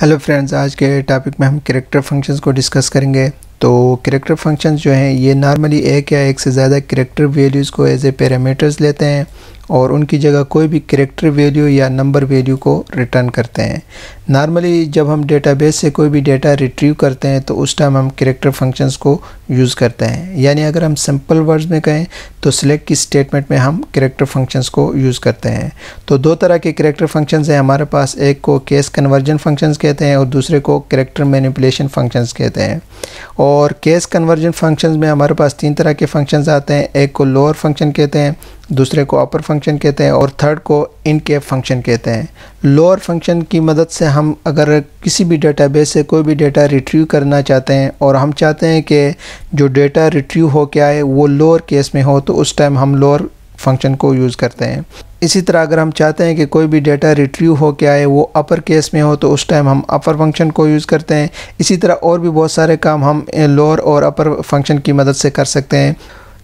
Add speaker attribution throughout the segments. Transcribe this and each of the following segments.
Speaker 1: hello friends आज के topic में हम करेक्टर फंक्शंस को डिस्कस करेंगे तो करेक्टर फंक्शंस जो हैं ये नॉर्मली एक या एक से ज़्यादा करेक्टर वैल्यूज़ को एज ए पैरामीटर्स लेते हैं और उनकी जगह कोई भी करेक्टर वैल्यू या नंबर वैल्यू को रिटर्न करते हैं नॉर्मली जब हम डेटाबेस से कोई भी डेटा रिट्रीव करते हैं तो उस टाइम हम करेक्टर फंक्शंस को यूज़ करते हैं यानी अगर हम सिंपल वर्ड्स में कहें तो सिलेक्ट की स्टेटमेंट में हम करेक्टर फंक्शंस को यूज़ करते हैं तो दो तरह के करेक्टर फंक्शन हैं हमारे पास एक को केस कन्वर्जन फंक्शन कहते हैं और दूसरे को करेक्टर मैनिपुलेशन फंक्शंस कहते हैं और केस कन्वर्जन फंक्शन में हमारे पास तीन तरह के फंक्शन आते हैं एक को लोअर फंक्शन कहते हैं दूसरे को अपर फंक्शन कहते हैं और थर्ड को इनके फंक्शन कहते हैं लोअर फंक्शन की मदद से हम अगर किसी भी डेटाबेस से कोई भी डेटा रिट्रीव करना चाहते हैं और हम चाहते हैं कि जो डेटा रिट्रीव हो के आए वो लोअर केस में हो तो उस टाइम हम लोअर फंक्शन को यूज़ करते हैं इसी तरह अगर हम चाहते हैं कि कोई भी डेटा रिट्रीव हो के आए वो अपर केस में हो तो उस टाइम हम अपर फंक्शन को यूज़ करते हैं इसी तरह और भी बहुत सारे काम हम लोअर और अपर फंक्शन की मदद से कर सकते हैं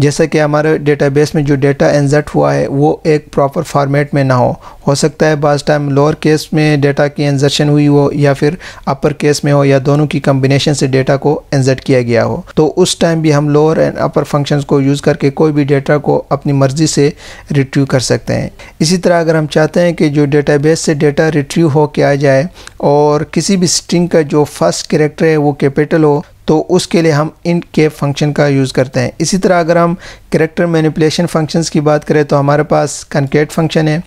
Speaker 1: जैसा कि हमारे डेटाबेस में जो डेटा एनजट हुआ है वो एक प्रॉपर फॉर्मेट में ना हो हो सकता है बाज़ टाइम लोअर केस में डेटा की एनजर्शन हुई हो या फिर अपर केस में हो या दोनों की कम्बिनेशन से डेटा को एनजट किया गया हो तो उस टाइम भी हम लोअर एंड अपर फंक्शंस को यूज़ करके कोई भी डेटा को अपनी मर्ज़ी से रिट्रीव कर सकते हैं इसी तरह अगर हम चाहते हैं कि जो डेटाबेस से डेटा रिट्रीव हो के आ जाए और किसी भी स्ट्रिंग का जो फर्स्ट करेक्टर है वो कैपिटल हो तो उसके लिए हम इंट के फंक्शन का यूज़ करते हैं इसी तरह अगर हम करेक्टर मैनिपुलेशन फंक्शंस की बात करें तो हमारे पास कनकेट फंक्शन है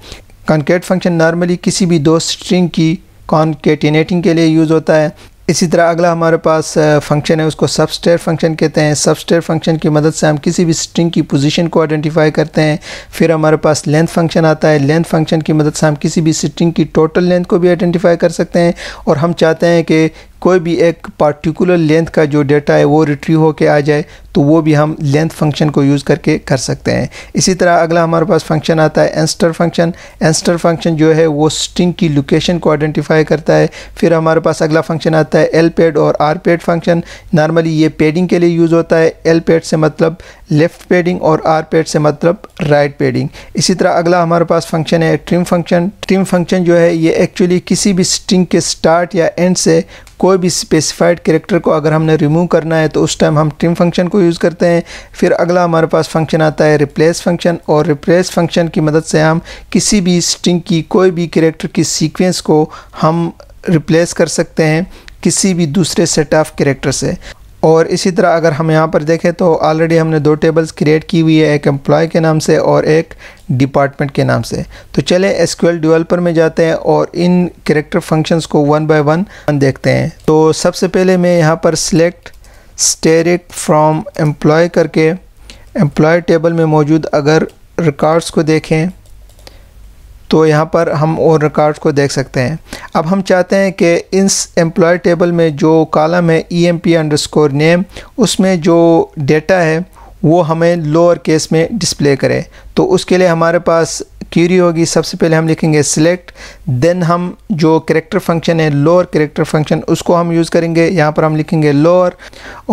Speaker 1: कनकेट फंक्शन नॉर्मली किसी भी दो स्ट्रिंग की कॉन्केटिनेटिंग के लिए यूज़ होता है इसी तरह अगला हमारे पास फंक्शन है उसको सबस्टेयर फंक्शन कहते हैं सबस्टेयर फंक्शन की मदद से हम किसी भी स्ट्रिंग की पोजीशन को आइडेंटिफाई करते हैं फिर हमारे पास लेंथ फंक्शन आता है लेंथ फंक्शन की मदद से हम किसी भी स्ट्रिंग की टोटल लेंथ को भी आइडेंटिफाई कर सकते हैं और हम चाहते हैं कि कोई भी एक पार्टिकुलर लेंथ का जो डेटा है वो रिट्री होके आ जाए तो वो भी हम लेंथ फंक्शन को यूज़ करके कर सकते हैं इसी तरह अगला हमारे पास फंक्शन आता है एंस्टर फंक्शन एंस्टर फंक्शन जो है वो स्ट्रिंग की लोकेशन को आइडेंटिफाई करता है फिर हमारे पास अगला फंक्शन आता है एल पेड और आर पेड फंक्शन नॉर्मली ये पेडिंग के लिए यूज़ होता है एल पेड से मतलब लेफ़्ट पेडिंग और आर पेड से मतलब राइट पेडिंग इसी तरह अगला हमारे पास फंक्शन है ट्रिम फंक्शन ट्रिम फंक्शन जो है ये एक्चुअली किसी भी स्ट्रिंग के स्टार्ट या एंड से कोई भी स्पेसिफाइड करेक्टर को अगर हमने रिमूव करना है तो उस टाइम हम ट्रिम फंक्शन को यूज़ करते हैं फिर अगला हमारे पास फंक्शन आता है रिप्लेस फंक्शन और रिप्लेस फंक्शन की मदद से हम किसी भी स्ट्रिंग की कोई भी करेक्टर की सीक्वेंस को हम रिप्लेस कर सकते हैं किसी भी दूसरे सेट ऑफ करेक्टर से और इसी तरह अगर हम यहाँ पर देखें तो ऑलरेडी हमने दो टेबल्स क्रिएट की हुई है एक एम्प्लॉय के नाम से और एक डिपार्टमेंट के नाम से तो चले एस डेवलपर में जाते हैं और इन करेक्टर फंक्शंस को वन बाय वन देखते हैं तो सबसे पहले मैं यहाँ पर सिलेक्ट स्टेरिक फ्रॉम एम्प्लॉय करके एम्प्लॉय टेबल में मौजूद अगर रिकॉर्ड्स को देखें तो यहाँ पर हम और रिकॉर्ड्स को देख सकते हैं अब हम चाहते हैं कि इस एम्प्लॉय टेबल में जो कॉलम है E M P score name उसमें जो डेटा है वो हमें लोअर केस में डिस्प्ले करें तो उसके लिए हमारे पास क्यूरी होगी सबसे पहले हम लिखेंगे सिलेक्ट देन हम जो करेक्टर फंक्शन है लोअर करेक्टर फंक्शन उसको हम यूज़ करेंगे यहाँ पर हम लिखेंगे लोअर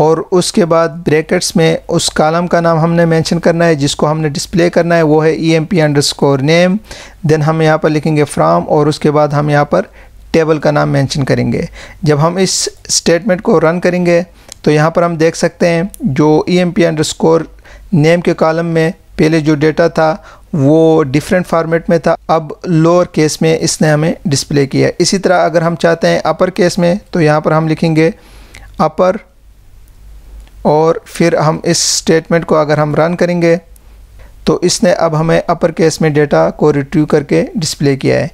Speaker 1: और उसके बाद ब्रैकेट्स में उस कॉलम का नाम हमने मेंशन करना है जिसको हमने डिस्प्ले करना है वो है E M P underscore name then हम यहाँ पर लिखेंगे फ्राम और उसके बाद हम यहाँ पर टेबल का नाम मैंशन करेंगे जब हम इस स्टेटमेंट को रन करेंगे तो यहाँ पर हम देख सकते हैं जो E M P underscore name के कॉलम में पहले जो डेटा था वो डिफरेंट फार्मेट में था अब लोअर केस में इसने हमें डिस्प्ले किया इसी तरह अगर हम चाहते हैं अपर केस में तो यहाँ पर हम लिखेंगे अपर और फिर हम इस स्टेटमेंट को अगर हम रन करेंगे तो इसने अब हमें अपर केस में डेटा को रिट्रीव करके डिस्प्ले किया है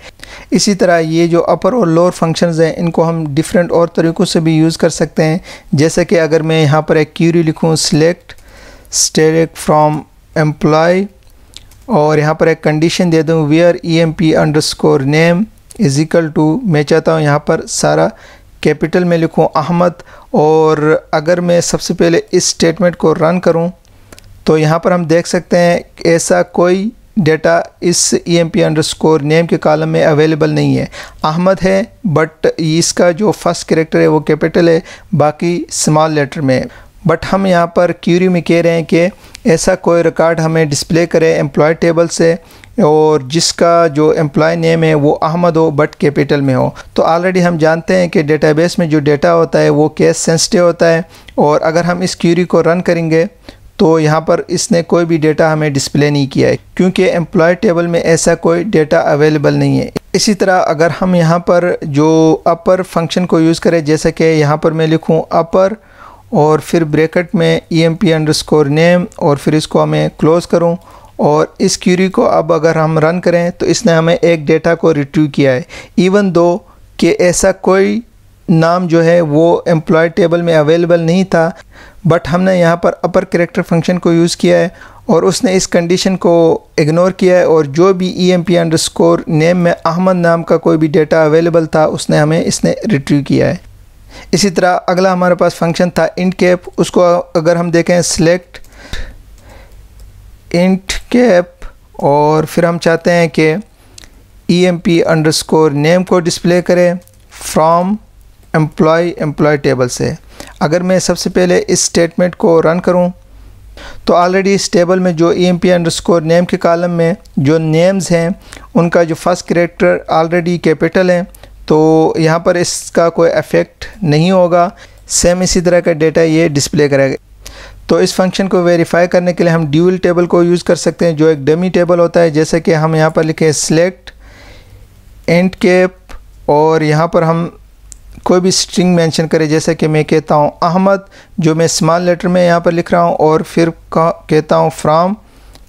Speaker 1: इसी तरह ये जो अपर और लोअर फंक्शंस हैं इनको हम डिफरेंट और तरीक़ों से भी यूज़ कर सकते हैं जैसे कि अगर मैं यहाँ पर एक क्यूरी लिखूँ सिलेक्ट स्टेक फ्रॉम एम्प्लॉय और यहाँ पर एक कंडीशन दे दूँ where E M P underscore name is equal to मैं चाहता हूँ यहाँ पर सारा कैपिटल में लिखूँ अहमद और अगर मैं सबसे पहले इस स्टेटमेंट को रन करूँ तो यहाँ पर हम देख सकते हैं ऐसा कोई डेटा इस E M P underscore name के कॉलम में अवेलेबल नहीं है अहमद है बट इसका जो फर्स्ट करेक्टर है वो कैपिटल है बाकी स्मॉल लेटर में बट हम यहाँ पर क्यूरी में कह रहे हैं कि ऐसा कोई रिकॉर्ड हमें डिस्प्ले करें एम्प्लॉय टेबल से और जिसका जो एम्प्लॉय नेम है वो अहमद हो बट कैपिटल में हो तो ऑलरेडी हम जानते हैं कि डेटाबेस में जो डेटा होता है वो केस सेंसिटिव होता है और अगर हम इस क्यूरी को रन करेंगे तो यहाँ पर इसने कोई भी डेटा हमें डिस्प्ले नहीं किया है क्योंकि एम्प्लॉय टेबल में ऐसा कोई डेटा अवेलेबल नहीं है इसी तरह अगर हम यहाँ पर जो अपर फंक्शन को यूज़ करें जैसे कि यहाँ पर मैं लिखूँ अपर और फिर ब्रैकेट में E M P underscore name और फिर इसको हमें क्लोज़ करूँ और इस क्यूरी को अब अगर हम रन करें तो इसने हमें एक डेटा को रिट्यू किया है इवन दो कि ऐसा कोई नाम जो है वो एम्प्लॉय टेबल में अवेलेबल नहीं था बट हमने यहाँ पर अपर करेक्टर फंक्शन को यूज़ किया है और उसने इस कंडीशन को इग्नोर किया है और जो भी E M P underscore name में अहमद नाम का कोई भी डेटा अवेलेबल था उसने हमें इसने रिट्यू किया है इसी तरह अगला हमारे पास फंक्शन था इंट कैप उसको अगर हम देखें सेलेक्ट इंट कैप और फिर हम चाहते हैं कि E M P underscore name को डिस्प्ले करें फ्राम एम्प्लॉय एम्प्लॉय टेबल से अगर मैं सबसे पहले इस स्टेटमेंट को रन करूं तो ऑलरेडी इस टेबल में जो E M P underscore name के कॉलम में जो नेम्स हैं उनका जो फर्स्ट करेक्टर ऑलरेडी कैपिटल हैं तो यहाँ पर इसका कोई इफ़ेक्ट नहीं होगा सेम इसी तरह का डेटा ये डिस्प्ले करेगा तो इस फंक्शन को वेरीफाई करने के लिए हम ड्यूल टेबल को यूज़ कर सकते हैं जो एक डमी टेबल होता है जैसे कि हम यहाँ पर लिखे सेलेक्ट एंड केप और यहाँ पर हम कोई भी स्ट्रिंग मेंशन करें जैसे कि मैं कहता हूँ अहमद जो मैं स्मॉल लेटर में यहाँ पर लिख रहा हूँ और फिर कहता हूँ फ्राम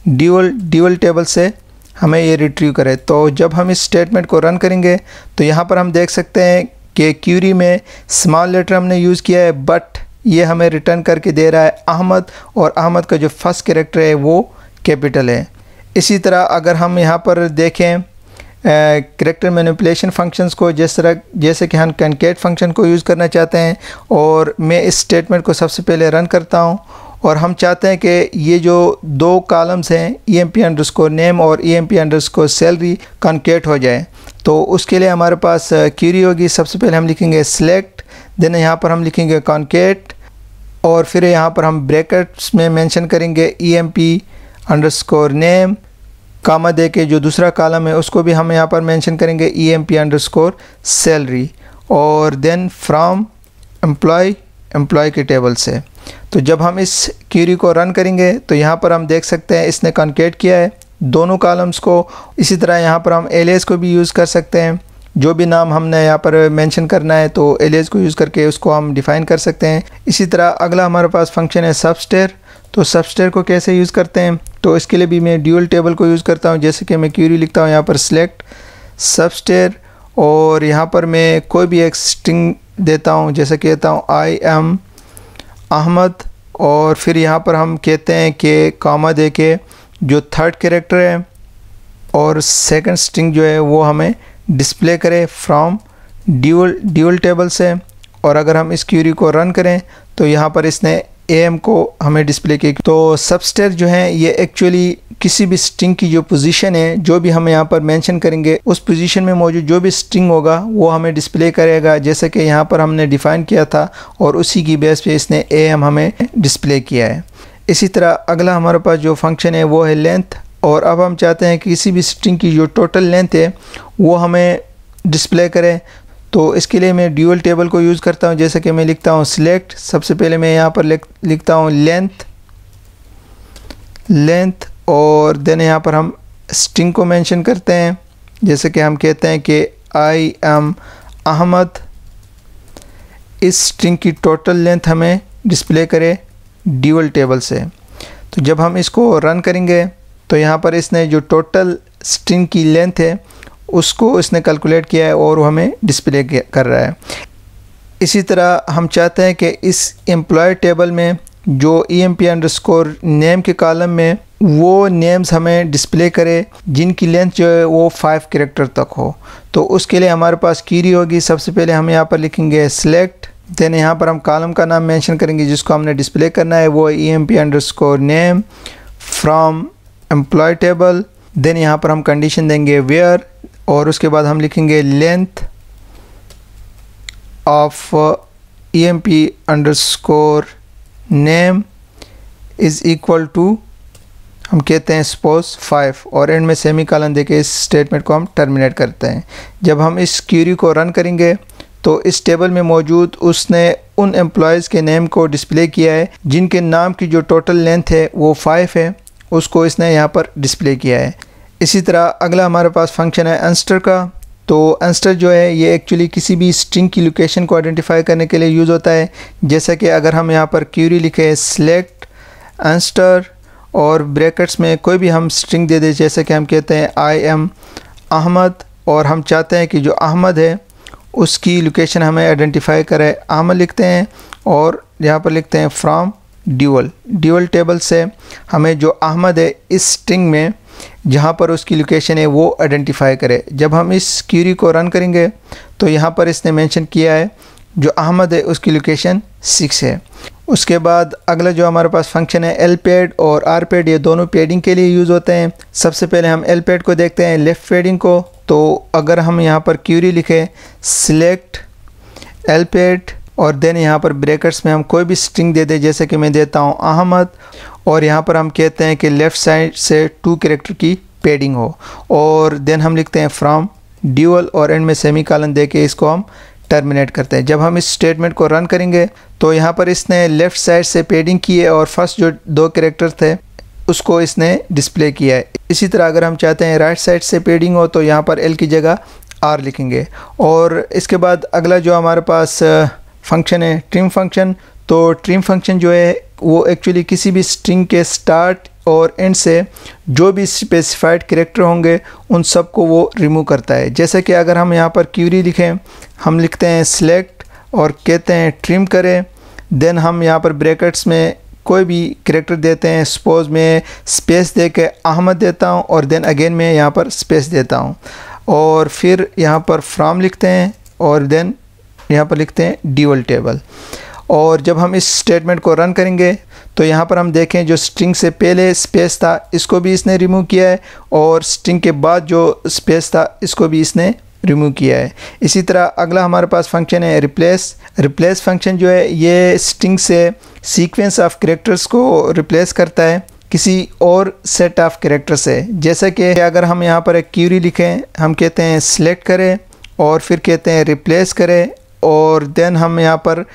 Speaker 1: ड्यूल ड्यूल टेबल से हमें ये रिट्रीव करे तो जब हम इस स्टेटमेंट को रन करेंगे तो यहाँ पर हम देख सकते हैं कि क्यूरी में स्मॉल लेटर हमने यूज़ किया है बट ये हमें रिटर्न करके दे रहा है अहमद और अहमद का जो फर्स्ट करेक्टर है वो कैपिटल है इसी तरह अगर हम यहाँ पर देखें करेक्टर मैनिपुलेशन फंक्शंस को जिस तरह जैसे कि हम कंकेट फंक्शन को यूज़ करना चाहते हैं और मैं इस स्टेटमेंट को सबसे पहले रन करता हूँ और हम चाहते हैं कि ये जो दो कॉलम्स हैं E M P underscore name और E M P underscore salary concat हो जाए तो उसके लिए हमारे पास क्यूरी होगी सबसे पहले हम लिखेंगे सेलेक्ट देन यहाँ पर हम लिखेंगे कॉन्केट और फिर यहाँ पर हम ब्रैकेट्स में मेंशन करेंगे E M P underscore name comma दे के जो दूसरा कॉलम है उसको भी हम यहाँ पर मेंशन करेंगे E M P underscore salary और देन फ्राम एम्प्लॉय एम्प्लॉय के टेबल से तो जब हम इस क्यूरी को रन करेंगे तो यहाँ पर हम देख सकते हैं इसने कॉन्केट किया है दोनों कॉलम्स को इसी तरह यहाँ पर हम एलेज़ को भी यूज़ कर सकते हैं जो भी नाम हमने यहाँ पर मेंशन करना है तो एलेज को यूज़ करके उसको हम डिफ़ाइन कर सकते हैं इसी तरह अगला हमारे पास फंक्शन है सबस्टेयर तो सबस्टेयर को कैसे यूज़ करते हैं तो इसके लिए भी मैं ड्यूअल टेबल को यूज़ करता हूँ जैसे कि मैं क्यूरी लिखता हूँ यहाँ पर सिलेक्ट सबस्टेयर और यहाँ पर मैं कोई भी एक स्ट्रिंग देता हूँ जैसे कहता हूँ आई एम अहमद और फिर यहाँ पर हम कहते हैं कि कामा दे के जो थर्ड कैरेक्टर है और सेकंड स्ट्रिंग जो है वो हमें डिस्प्ले करे फ्रॉम ड्यूल ड्यूल टेबल से और अगर हम इस क्यूरी को रन करें तो यहाँ पर इसने एम को हमें डिस्प्ले के तो सबस्टेयर जो है ये एक्चुअली किसी भी स्ट्रिंग की जो पोजीशन है जो भी हम यहाँ पर मेंशन करेंगे उस पोजीशन में मौजूद जो भी स्ट्रिंग होगा वो हमें डिस्प्ले करेगा जैसे कि यहाँ पर हमने डिफ़ाइन किया था और उसी की बेस पे इसने ए एम हमें डिस्प्ले किया है इसी तरह अगला हमारे पास जो फंक्शन है वो है लेंथ और अब हम चाहते हैं कि किसी भी स्ट्रिंग की जो टोटल लेंथ है वो हमें डिस्प्ले करें तो इसके लिए मैं ड्यूअल टेबल को यूज़ करता हूँ जैसे कि मैं लिखता हूँ सिलेक्ट सबसे पहले मैं यहाँ पर लिखता हूँ लेंथ लेंथ और देन यहाँ पर हम स्ट्रिंग को मेंशन करते हैं जैसे कि हम कहते हैं कि आई एम अहमद इस स्ट्रिंग की टोटल लेंथ हमें डिस्प्ले करे ड्यूअल टेबल से तो जब हम इसको रन करेंगे तो यहाँ पर इसने जो टोटल स्ट्रिंग की लेंथ है उसको इसने कैलकुलेट किया है और वो हमें डिस्प्ले कर रहा है इसी तरह हम चाहते हैं कि इस एम्प्लॉय टेबल में जो E M P underscore name के कॉलम में वो नेम्स हमें डिस्प्ले करे जिनकी लेंथ जो है वो फाइव करेक्टर तक हो तो उसके लिए हमारे पास कीरी होगी सबसे पहले हम यहाँ पर लिखेंगे सेलेक्ट देन यहाँ पर हम कॉलम का नाम मेंशन करेंगे जिसको हमने डिस्प्ले करना है वो E M P underscore name from employee table then यहाँ पर हम कंडीशन देंगे वेयर और उसके बाद हम लिखेंगे length of E M P underscore name is equal to हम कहते हैं सपोज फाइव और एंड में सेमी कॉलन के इस स्टेटमेंट को हम टर्मिनेट करते हैं जब हम इस क्यूरी को रन करेंगे तो इस टेबल में मौजूद उसने उन एम्प्लॉयज़ के नेम को डिस्प्ले किया है जिनके नाम की जो टोटल लेंथ है वो फाइव है उसको इसने यहाँ पर डिस्प्ले किया है इसी तरह अगला हमारे पास फंक्शन है एंस्टर का तो अंस्टर जो है ये एक्चुअली किसी भी स्ट्रिंग की लोकेशन को आइडेंटिफाई करने के लिए यूज़ होता है जैसा कि अगर हम यहाँ पर क्यूरी लिखे सेलेक्ट अंस्टर और ब्रैकेट्स में कोई भी हम स्ट्रिंग दे दें जैसे कि हम कहते हैं आई एम अहमद और हम चाहते हैं कि जो अहमद है उसकी लोकेशन हमें आइडेंटिफाई करें अहमद लिखते हैं और यहाँ पर लिखते हैं फ्राम ड्यूअल ड्यूअल टेबल से हमें जो अहमद है इस स्ट्रिंग में जहाँ पर उसकी लोकेशन है वो आइडेंटिफाई करे जब हम इस क्यूरी को रन करेंगे तो यहाँ पर इसने मेंशन किया है जो अहमद है उसकी लोकेशन सिक्स है उसके बाद अगला जो हमारे पास फंक्शन है एल पेड और आर पेड ये दोनों पेडिंग के लिए यूज़ होते हैं सबसे पहले हम एल पेड को देखते हैं लेफ़्ट पेडिंग को तो अगर हम यहाँ पर क्यूरी लिखें सिलेक्ट एल पेड और देन यहाँ पर ब्रेकर्स में हम कोई भी स्ट्रिंग दे दें जैसे कि मैं देता हूँ अहमद और यहाँ पर हम कहते हैं कि लेफ़्ट साइड से टू करेक्टर की पेडिंग हो और देन हम लिखते हैं फ्राम ड्यूअल और एंड में सेमी कॉलन दे के इसको हम टर्मिनेट करते हैं जब हम इस स्टेटमेंट को रन करेंगे तो यहाँ पर इसने लेफ़्ट साइड से पेडिंग की है और फर्स्ट जो दो करेक्टर थे उसको इसने डिस्प्ले किया है इसी तरह अगर हम चाहते हैं राइट साइड से पेडिंग हो तो यहाँ पर एल की जगह आर लिखेंगे और इसके बाद अगला जो हमारे पास फंक्शन है ट्रिम फंक्शन तो ट्रिम फंक्शन जो है वो एक्चुअली किसी भी स्ट्रिंग के स्टार्ट और एंड से जो भी स्पेसिफाइड करेक्टर होंगे उन सब को वो रिमूव करता है जैसे कि अगर हम यहाँ पर क्यूरी लिखें हम लिखते हैं सिलेक्ट और कहते हैं ट्रिम करें देन हम यहाँ पर ब्रैकेट्स में कोई भी करेक्टर देते हैं सपोज में स्पेस दे के अहमद देता हूँ और देन अगेन मैं यहाँ पर स्पेस देता हूँ और फिर यहाँ पर फ्राम लिखते हैं और देन यहाँ पर लिखते हैं ड्यूअल टेबल और जब हम इस स्टेटमेंट को रन करेंगे तो यहाँ पर हम देखें जो स्ट्रिंग से पहले स्पेस था इसको भी इसने रिमूव किया है और स्ट्रिंग के बाद जो स्पेस था इसको भी इसने रिमूव किया है इसी तरह अगला हमारे पास फंक्शन है रिप्लेस रिप्लेस फंक्शन जो है ये स्ट्रिंग से सीक्वेंस ऑफ करेक्टर्स को रिप्लेस करता है किसी और सेट ऑफ करेक्टर से जैसे कि अगर हम यहाँ पर एक क्यूरी लिखें हम कहते हैं सिलेक्ट करें और फिर कहते हैं रिप्लेस करें और देन हम यहाँ पर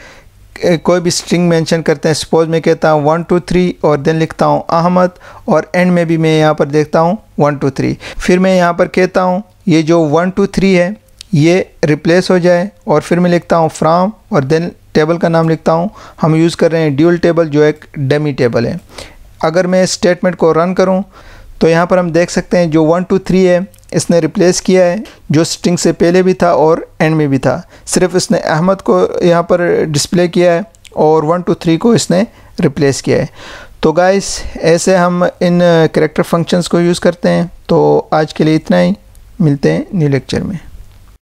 Speaker 1: कोई भी स्ट्रिंग मेंशन करते हैं सपोज मैं कहता हूँ वन टू थ्री और देन लिखता हूँ अहमद और एंड में भी मैं यहाँ पर देखता हूँ वन टू थ्री फिर मैं यहाँ पर कहता हूँ ये जो वन टू थ्री है ये रिप्लेस हो जाए और फिर मैं लिखता हूँ फ्राम और देन टेबल का नाम लिखता हूँ हम यूज़ कर रहे हैं ड्यूल टेबल जो एक डेमी टेबल है अगर मैं स्टेटमेंट को रन करूँ तो यहाँ पर हम देख सकते हैं जो वन टू थ्री है इसने रिप्लेस किया है जो स्टिंग से पहले भी था और एंड में भी था सिर्फ इसने अहमद को यहाँ पर डिस्प्ले किया है और वन टू थ्री को इसने रिप्लेस किया है तो गाइस ऐसे हम इन करेक्टर uh, फंक्शंस को यूज़ करते हैं तो आज के लिए इतना ही मिलते हैं न्यू लेक्चर में